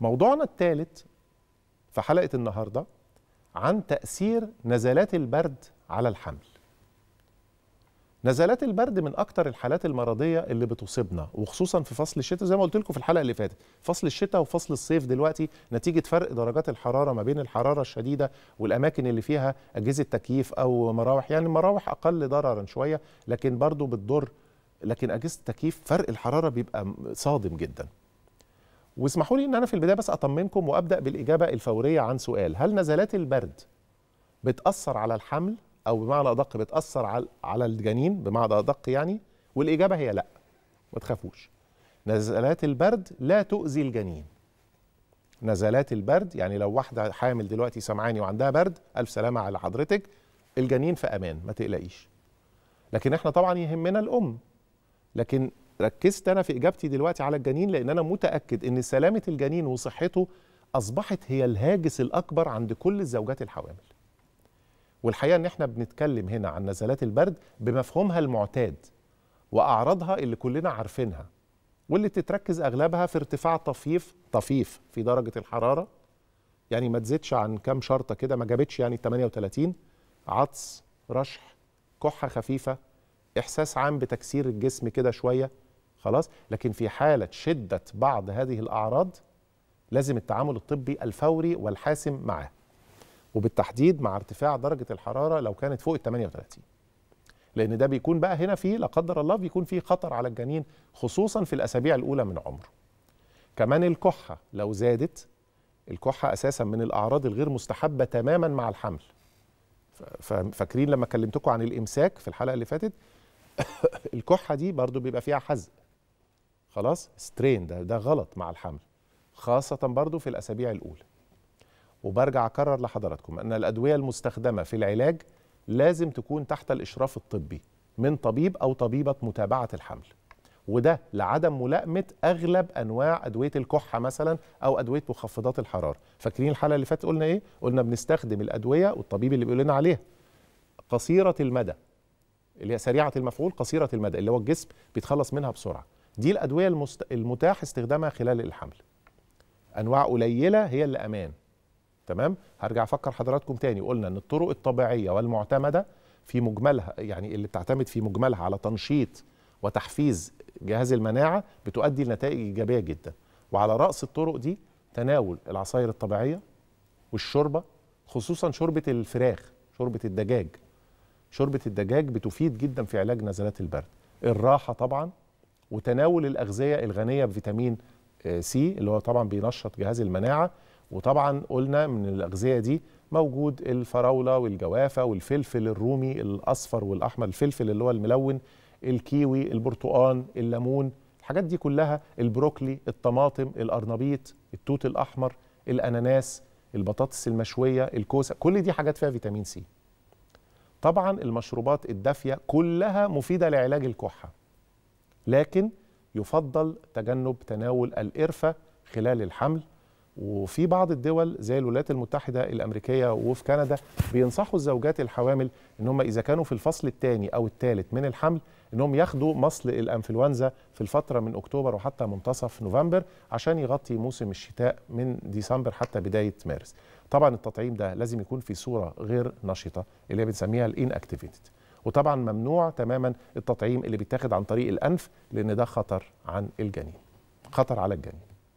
موضوعنا الثالث في حلقة النهاردة عن تأثير نزلات البرد على الحمل نزلات البرد من أكتر الحالات المرضية اللي بتصيبنا وخصوصا في فصل الشتاء زي ما قلت لكم في الحلقة اللي فاتت فصل الشتاء وفصل الصيف دلوقتي نتيجة فرق درجات الحرارة ما بين الحرارة الشديدة والأماكن اللي فيها أجهزة تكييف أو مراوح يعني المراوح أقل ضررا شوية لكن برضو بتضر لكن أجهزة التكييف فرق الحرارة بيبقى صادم جداً واسمحوا لي ان انا في البدايه بس اطمنكم وابدا بالاجابه الفوريه عن سؤال هل نزلات البرد بتاثر على الحمل او بمعنى ادق بتاثر على الجنين بمعنى ادق يعني والاجابه هي لا ما تخافوش نزلات البرد لا تؤذي الجنين نزلات البرد يعني لو واحده حامل دلوقتي سمعاني وعندها برد الف سلامه على حضرتك الجنين في امان ما تقلقيش لكن احنا طبعا يهمنا الام لكن ركزت انا في اجابتي دلوقتي على الجنين لان انا متاكد ان سلامه الجنين وصحته اصبحت هي الهاجس الاكبر عند كل الزوجات الحوامل والحقيقه ان احنا بنتكلم هنا عن نزلات البرد بمفهومها المعتاد واعراضها اللي كلنا عارفينها واللي تتركز اغلبها في ارتفاع طفيف طفيف في درجه الحراره يعني ما تزيدش عن كام شرطه كده ما جابتش يعني 38 عطس رشح كحه خفيفه احساس عام بتكسير الجسم كده شويه خلاص لكن في حالة شدة بعض هذه الأعراض لازم التعامل الطبي الفوري والحاسم معاه وبالتحديد مع ارتفاع درجة الحرارة لو كانت فوق ال 38 لأن ده بيكون بقى هنا فيه لا قدر الله بيكون فيه خطر على الجنين خصوصا في الأسابيع الأولى من عمره كمان الكحة لو زادت الكحة أساسا من الأعراض الغير مستحبة تماما مع الحمل فاكرين لما كلمتكم عن الإمساك في الحلقة اللي فاتت الكحة دي برضو بيبقى فيها حزق خلاص سترين ده ده غلط مع الحمل خاصه برضو في الاسابيع الاولى وبرجع اكرر لحضراتكم ان الادويه المستخدمه في العلاج لازم تكون تحت الاشراف الطبي من طبيب او طبيبه متابعه الحمل وده لعدم ملائمه اغلب انواع ادويه الكحه مثلا او ادويه مخفضات الحراره فاكرين الحلقه اللي فاتت قلنا ايه قلنا بنستخدم الادويه والطبيب اللي بيقول لنا عليها قصيره المدى اللي هي سريعه المفعول قصيره المدى اللي هو الجسم بيتخلص منها بسرعه دي الادويه المست... المتاح استخدامها خلال الحمل انواع قليله هي اللي امان تمام هرجع افكر حضراتكم تاني قلنا ان الطرق الطبيعيه والمعتمده في مجملها يعني اللي بتعتمد في مجملها على تنشيط وتحفيز جهاز المناعه بتؤدي لنتائج ايجابيه جدا وعلى راس الطرق دي تناول العصائر الطبيعيه والشوربه خصوصا شوربه الفراخ شوربه الدجاج شوربه الدجاج بتفيد جدا في علاج نزلات البرد الراحه طبعا وتناول الأغذية الغنية بفيتامين آه، سي اللي هو طبعا بينشط جهاز المناعة وطبعا قلنا من الأغذية دي موجود الفراولة والجوافة والفلفل الرومي الأصفر والأحمر الفلفل اللي هو الملون الكيوي البرتقان الليمون الحاجات دي كلها البروكلي الطماطم الأرنبيط التوت الأحمر الأناناس البطاطس المشوية الكوسة كل دي حاجات فيها فيتامين سي طبعا المشروبات الدافية كلها مفيدة لعلاج الكحة لكن يفضل تجنب تناول القرفة خلال الحمل وفي بعض الدول زي الولايات المتحدة الأمريكية وفي كندا بينصحوا الزوجات الحوامل إن هم إذا كانوا في الفصل الثاني أو الثالث من الحمل إنهم ياخدوا مصل الأنفلونزا في الفترة من أكتوبر وحتى منتصف نوفمبر عشان يغطي موسم الشتاء من ديسمبر حتى بداية مارس طبعا التطعيم ده لازم يكون في صورة غير نشطة اللي بنسميها الإن أكتيفيتد وطبعا ممنوع تماما التطعيم اللي بيتاخد عن طريق الانف لان ده خطر عن الجنين خطر على الجنين